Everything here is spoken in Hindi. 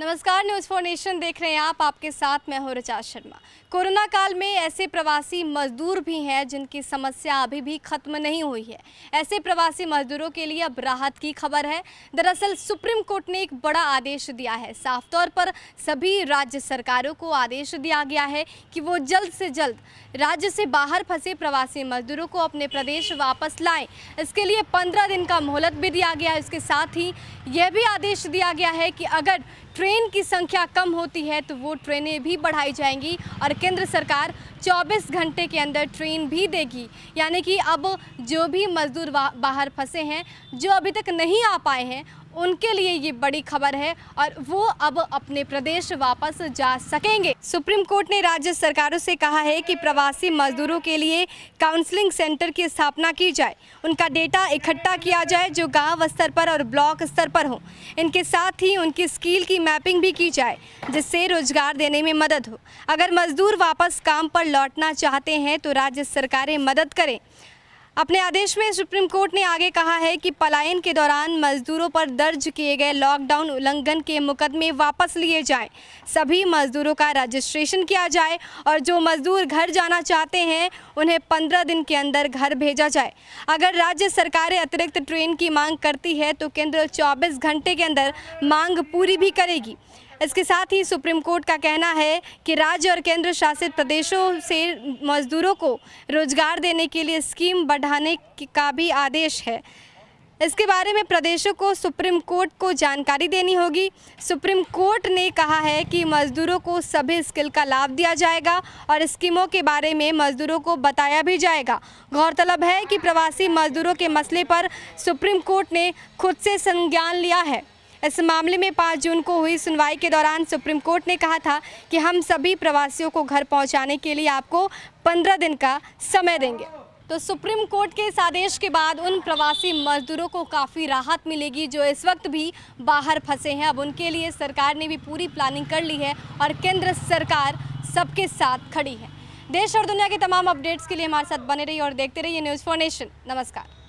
नमस्कार न्यूज़ फोर नेशन देख रहे हैं आप आपके साथ मैं हूं रचा शर्मा कोरोना काल में ऐसे प्रवासी मजदूर भी हैं जिनकी समस्या अभी भी खत्म नहीं हुई है ऐसे प्रवासी मजदूरों के लिए अब राहत की खबर है दरअसल सुप्रीम कोर्ट ने एक बड़ा आदेश दिया है साफ तौर पर सभी राज्य सरकारों को आदेश दिया गया है कि वो जल्द से जल्द राज्य से बाहर फंसे प्रवासी मजदूरों को अपने प्रदेश वापस लाएँ इसके लिए पंद्रह दिन का मोहलत भी दिया गया है इसके साथ ही यह भी आदेश दिया गया है कि अगर ट्रेन की संख्या कम होती है तो वो ट्रेनें भी बढ़ाई जाएंगी और केंद्र सरकार 24 घंटे के अंदर ट्रेन भी देगी यानी कि अब जो भी मजदूर बाहर फंसे हैं जो अभी तक नहीं आ पाए हैं उनके लिए ये बड़ी खबर है और वो अब अपने प्रदेश वापस जा सकेंगे सुप्रीम कोर्ट ने राज्य सरकारों से कहा है कि प्रवासी मजदूरों के लिए काउंसलिंग सेंटर की स्थापना की जाए उनका डेटा इकट्ठा किया जाए जो गांव स्तर पर और ब्लॉक स्तर पर हो इनके साथ ही उनकी स्किल की मैपिंग भी की जाए जिससे रोजगार देने में मदद हो अगर मजदूर वापस काम पर लौटना चाहते हैं तो राज्य सरकारें मदद करें अपने आदेश में सुप्रीम कोर्ट ने आगे कहा है कि पलायन के दौरान मजदूरों पर दर्ज किए गए लॉकडाउन उल्लंघन के मुकदमे वापस लिए जाएं, सभी मजदूरों का रजिस्ट्रेशन किया जाए और जो मजदूर घर जाना चाहते हैं उन्हें पंद्रह दिन के अंदर घर भेजा जाए अगर राज्य सरकारें अतिरिक्त ट्रेन की मांग करती है तो केंद्र चौबीस घंटे के अंदर मांग पूरी भी करेगी इसके साथ ही सुप्रीम कोर्ट का कहना है कि राज्य और केंद्र शासित प्रदेशों से मजदूरों को रोजगार देने के लिए स्कीम बढ़ाने का भी आदेश है इसके बारे में प्रदेशों को सुप्रीम कोर्ट को जानकारी देनी होगी सुप्रीम कोर्ट ने कहा है कि मजदूरों को सभी स्किल का लाभ दिया जाएगा और स्कीमों के बारे में मजदूरों को बताया भी जाएगा गौरतलब है कि प्रवासी मजदूरों के मसले पर सुप्रीम कोर्ट ने खुद से संज्ञान लिया है इस मामले में पाँच जून को हुई सुनवाई के दौरान सुप्रीम कोर्ट ने कहा था कि हम सभी प्रवासियों को घर पहुँचाने के लिए आपको पंद्रह दिन का समय देंगे तो सुप्रीम कोर्ट के इस आदेश के बाद उन प्रवासी मजदूरों को काफ़ी राहत मिलेगी जो इस वक्त भी बाहर फंसे हैं अब उनके लिए सरकार ने भी पूरी प्लानिंग कर ली है और केंद्र सरकार सबके साथ खड़ी है देश और दुनिया के तमाम अपडेट्स के लिए हमारे साथ बने रही और देखते रहिए न्यूज़ फॉर नेशन नमस्कार